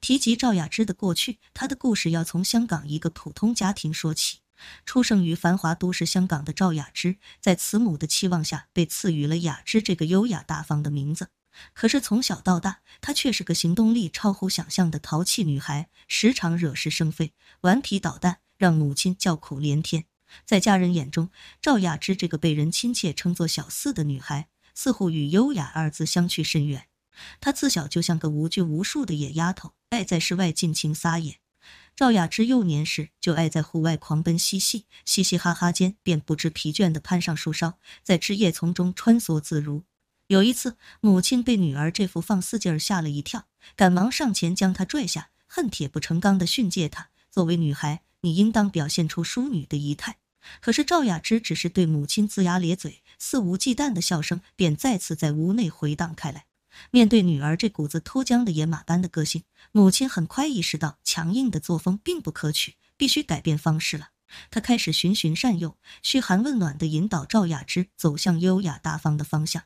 提及赵雅芝的过去，她的故事要从香港一个普通家庭说起。出生于繁华都市香港的赵雅芝，在慈母的期望下被赐予了“雅芝”这个优雅大方的名字。可是从小到大，她却是个行动力超乎想象的淘气女孩，时常惹是生非，顽皮捣蛋，让母亲叫苦连天。在家人眼中，赵雅芝这个被人亲切称作“小四”的女孩，似乎与“优雅”二字相去甚远。她自小就像个无拘无束的野丫头，爱在室外尽情撒野。赵雅芝幼年时就爱在户外狂奔嬉戏，嘻嘻哈哈间便不知疲倦地攀上树梢，在枝叶丛中穿梭自如。有一次，母亲被女儿这副放肆劲儿吓了一跳，赶忙上前将她拽下，恨铁不成钢地训诫她：“作为女孩，你应当表现出淑女的仪态。”可是赵雅芝只是对母亲龇牙咧嘴，肆无忌惮的笑声便再次在屋内回荡开来。面对女儿这股子脱缰的野马般的个性，母亲很快意识到强硬的作风并不可取，必须改变方式了。她开始循循善诱、嘘寒问暖的引导赵雅芝走向优雅大方的方向。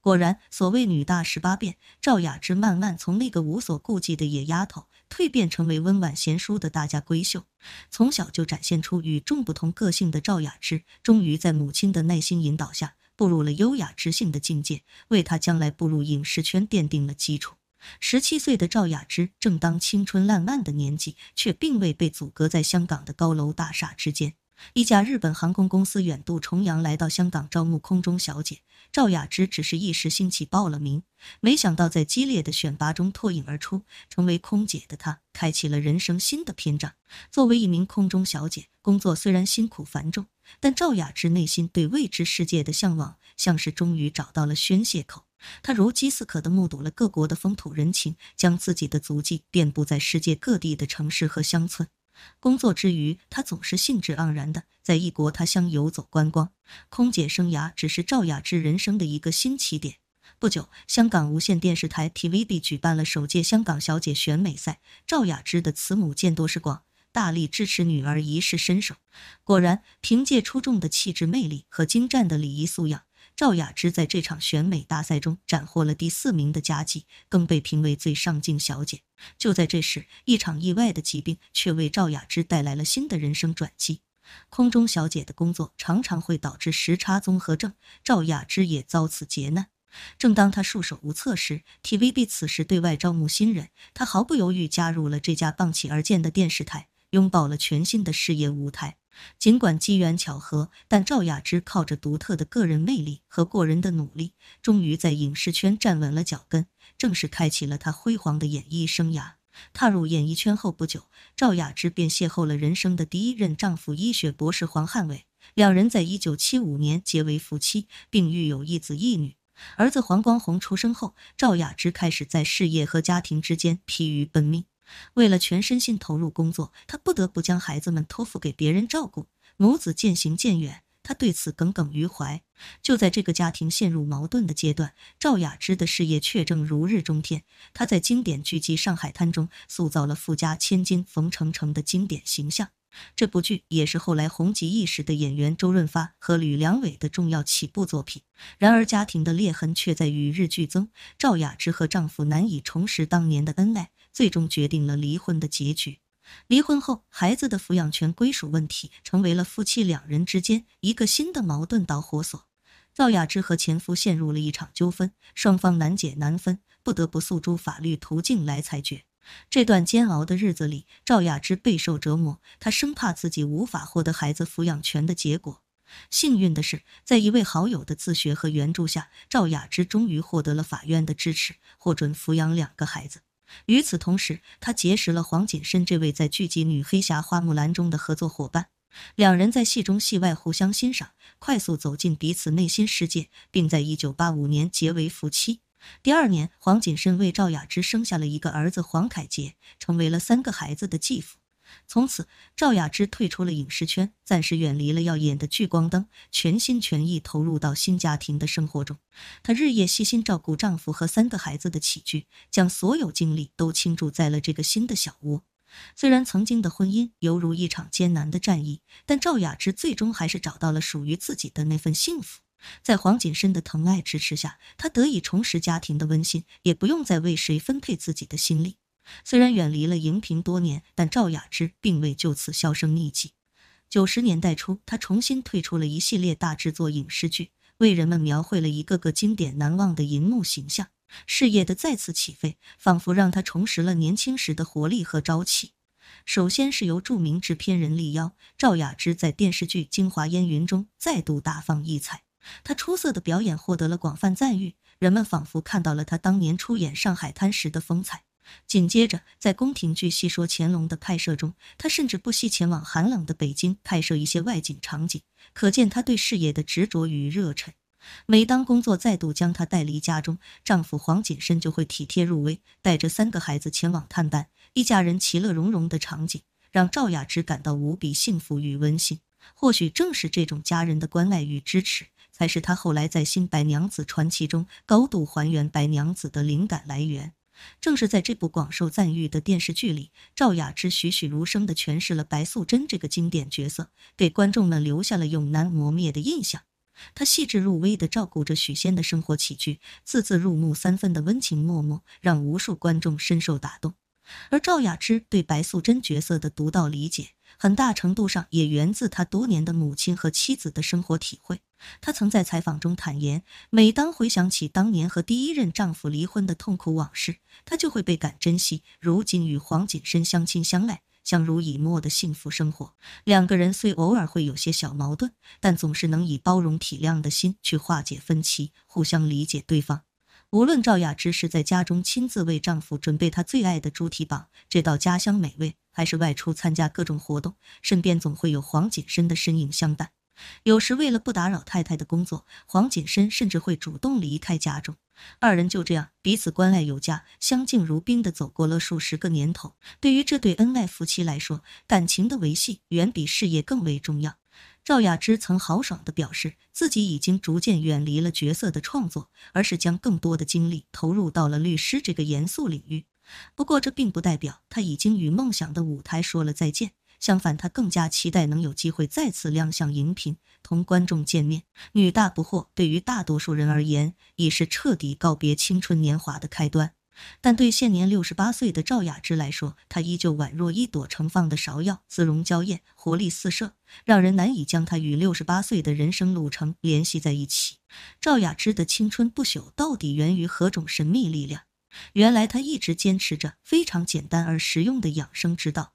果然，所谓“女大十八变”，赵雅芝慢慢从那个无所顾忌的野丫头蜕变成为温婉贤淑的大家闺秀。从小就展现出与众不同个性的赵雅芝，终于在母亲的耐心引导下。步入了优雅知性的境界，为他将来步入影视圈奠定了基础。十七岁的赵雅芝正当青春烂漫的年纪，却并未被阻隔在香港的高楼大厦之间。一家日本航空公司远渡重洋来到香港招募空中小姐，赵雅芝只是一时兴起报了名，没想到在激烈的选拔中脱颖而出，成为空姐的她开启了人生新的篇章。作为一名空中小姐。工作虽然辛苦繁重，但赵雅芝内心对未知世界的向往，像是终于找到了宣泄口。她如饥似渴的目睹了各国的风土人情，将自己的足迹遍布在世界各地的城市和乡村。工作之余，她总是兴致盎然的在异国他乡游走观光。空姐生涯只是赵雅芝人生的一个新起点。不久，香港无线电视台 TVB 举办了首届香港小姐选美赛，赵雅芝的慈母见多识广。大力支持女儿一试身手，果然凭借出众的气质魅力和精湛的礼仪素养，赵雅芝在这场选美大赛中斩获了第四名的佳绩，更被评为最上镜小姐。就在这时，一场意外的疾病却为赵雅芝带来了新的人生转机。空中小姐的工作常常会导致时差综合症，赵雅芝也遭此劫难。正当她束手无策时，TVB 此时对外招募新人，她毫不犹豫加入了这家傍起而建的电视台。拥抱了全新的事业舞台。尽管机缘巧合，但赵雅芝靠着独特的个人魅力和过人的努力，终于在影视圈站稳了脚跟，正式开启了她辉煌的演艺生涯。踏入演艺圈后不久，赵雅芝便邂逅了人生的第一任丈夫医学博士黄汉伟，两人在一九七五年结为夫妻，并育有一子一女。儿子黄光宏出生后，赵雅芝开始在事业和家庭之间疲于奔命。为了全身心投入工作，他不得不将孩子们托付给别人照顾，母子渐行渐远。他对此耿耿于怀。就在这个家庭陷入矛盾的阶段，赵雅芝的事业却正如日中天。她在经典剧集《上海滩》中塑造了富家千金冯程程的经典形象。这部剧也是后来红极一时的演员周润发和吕良伟的重要起步作品。然而，家庭的裂痕却在与日俱增，赵雅芝和丈夫难以重拾当年的恩爱。最终决定了离婚的结局。离婚后，孩子的抚养权归属问题成为了夫妻两人之间一个新的矛盾导火索。赵雅芝和前夫陷入了一场纠纷，双方难解难分，不得不诉诸法律途径来裁决。这段煎熬的日子里，赵雅芝备受折磨，她生怕自己无法获得孩子抚养权的结果。幸运的是，在一位好友的自学和援助下，赵雅芝终于获得了法院的支持，获准抚养两个孩子。与此同时，他结识了黄锦燊这位在剧集《女黑侠花木兰》中的合作伙伴，两人在戏中戏外互相欣赏，快速走进彼此内心世界，并在1985年结为夫妻。第二年，黄锦燊为赵雅芝生下了一个儿子黄凯杰，成为了三个孩子的继父。从此，赵雅芝退出了影视圈，暂时远离了耀眼的聚光灯，全心全意投入到新家庭的生活中。她日夜细心照顾丈夫和三个孩子的起居，将所有精力都倾注在了这个新的小窝。虽然曾经的婚姻犹如一场艰难的战役，但赵雅芝最终还是找到了属于自己的那份幸福。在黄锦燊的疼爱支持下，她得以重拾家庭的温馨，也不用再为谁分配自己的心力。虽然远离了荧屏多年，但赵雅芝并未就此销声匿迹。九十年代初，她重新推出了一系列大制作影视剧，为人们描绘了一个个经典难忘的银幕形象。事业的再次起飞，仿佛让她重拾了年轻时的活力和朝气。首先是由著名制片人力邀赵雅芝在电视剧《京华烟云》中再度大放异彩。她出色的表演获得了广泛赞誉，人们仿佛看到了她当年出演《上海滩》时的风采。紧接着，在宫廷剧《细说乾隆》的拍摄中，她甚至不惜前往寒冷的北京拍摄一些外景场景，可见她对事业的执着与热忱。每当工作再度将她带离家中，丈夫黄锦燊就会体贴入微，带着三个孩子前往探班，一家人其乐融融的场景让赵雅芝感到无比幸福与温馨。或许正是这种家人的关爱与支持，才是她后来在《新白娘子传奇》中高度还原白娘子的灵感来源。正是在这部广受赞誉的电视剧里，赵雅芝栩栩如生地诠释了白素贞这个经典角色，给观众们留下了永难磨灭的印象。她细致入微地照顾着许仙的生活起居，字字入木三分的温情脉脉，让无数观众深受打动。而赵雅芝对白素贞角色的独到理解，很大程度上也源自她多年的母亲和妻子的生活体会。她曾在采访中坦言，每当回想起当年和第一任丈夫离婚的痛苦往事，她就会倍感珍惜如今与黄景生相亲相爱、相濡以沫的幸福生活。两个人虽偶尔会有些小矛盾，但总是能以包容体谅的心去化解分歧，互相理解对方。无论赵雅芝是在家中亲自为丈夫准备她最爱的猪蹄膀这道家乡美味，还是外出参加各种活动，身边总会有黄景深的身影相伴。有时为了不打扰太太的工作，黄锦深甚至会主动离开家中。二人就这样彼此关爱有加、相敬如宾的走过了数十个年头。对于这对恩爱夫妻来说，感情的维系远比事业更为重要。赵雅芝曾豪爽的表示，自己已经逐渐远离了角色的创作，而是将更多的精力投入到了律师这个严肃领域。不过，这并不代表她已经与梦想的舞台说了再见。相反，他更加期待能有机会再次亮相荧屏，同观众见面。女大不惑，对于大多数人而言，已是彻底告别青春年华的开端。但对现年六十八岁的赵雅芝来说，她依旧宛若一朵盛放的芍药，姿容娇艳，活力四射，让人难以将她与六十八岁的人生路程联系在一起。赵雅芝的青春不朽到底源于何种神秘力量？原来，她一直坚持着非常简单而实用的养生之道。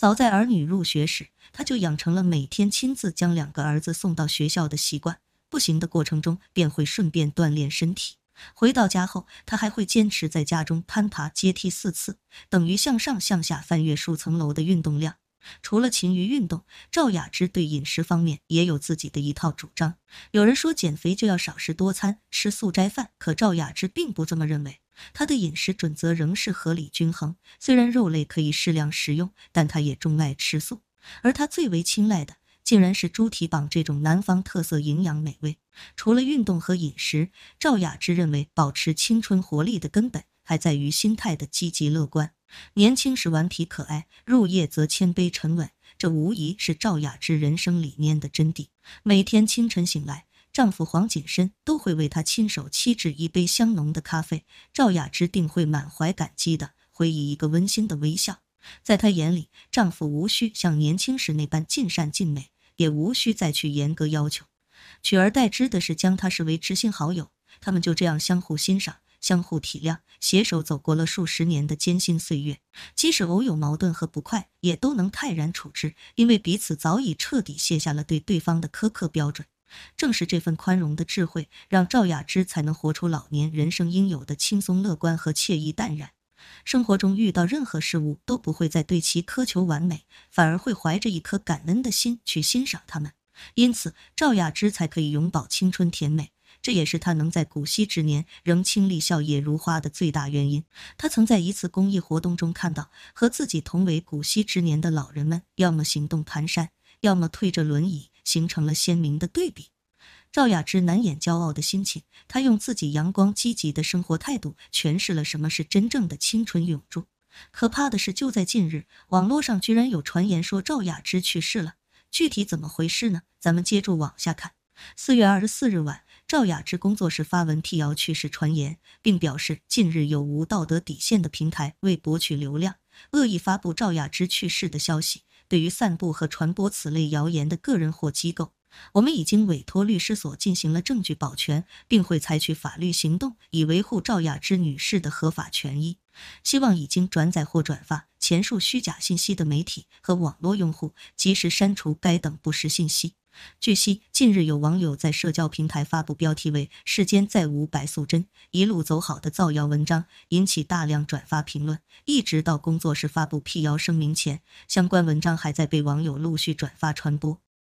早在儿女入学时，他就养成了每天亲自将两个儿子送到学校的习惯。步行的过程中，便会顺便锻炼身体。回到家后，他还会坚持在家中攀爬阶梯四次，等于向上向下翻越数层楼的运动量。除了勤于运动，赵雅芝对饮食方面也有自己的一套主张。有人说减肥就要少食多餐，吃素斋饭，可赵雅芝并不这么认为。她的饮食准则仍是合理均衡，虽然肉类可以适量食用，但她也钟爱吃素。而她最为青睐的，竟然是猪蹄膀这种南方特色营养美味。除了运动和饮食，赵雅芝认为保持青春活力的根本，还在于心态的积极乐观。年轻时顽皮可爱，入夜则谦卑沉稳，这无疑是赵雅芝人生理念的真谛。每天清晨醒来，丈夫黄景生都会为她亲手沏制一杯香浓的咖啡，赵雅芝定会满怀感激的回以一个温馨的微笑。在她眼里，丈夫无需像年轻时那般尽善尽美，也无需再去严格要求，取而代之的是将她视为知心好友。他们就这样相互欣赏。相互体谅，携手走过了数十年的艰辛岁月。即使偶有矛盾和不快，也都能泰然处之，因为彼此早已彻底卸下了对对方的苛刻标准。正是这份宽容的智慧，让赵雅芝才能活出老年人生应有的轻松乐观和惬意淡然。生活中遇到任何事物，都不会再对其苛求完美，反而会怀着一颗感恩的心去欣赏他们。因此，赵雅芝才可以永葆青春甜美。这也是他能在古稀之年仍清丽笑靥如花的最大原因。他曾在一次公益活动中看到，和自己同为古稀之年的老人们，要么行动蹒跚，要么推着轮椅，形成了鲜明的对比。赵雅芝难掩骄傲的心情，她用自己阳光积极的生活态度，诠释了什么是真正的青春永驻。可怕的是，就在近日，网络上居然有传言说赵雅芝去世了，具体怎么回事呢？咱们接着往下看。四月二十四日晚。赵雅芝工作室发文辟谣去世传言，并表示近日有无道德底线的平台为博取流量，恶意发布赵雅芝去世的消息。对于散布和传播此类谣言的个人或机构，我们已经委托律师所进行了证据保全，并会采取法律行动以维护赵雅芝女士的合法权益。希望已经转载或转发前述虚假信息的媒体和网络用户及时删除该等不实信息。据悉，近日有网友在社交平台发布标题为“世间再无白素贞，一路走好”的造谣文章，引起大量转发评论。一直到工作室发布辟谣声明前，相关文章还在被网友陆续转发传播。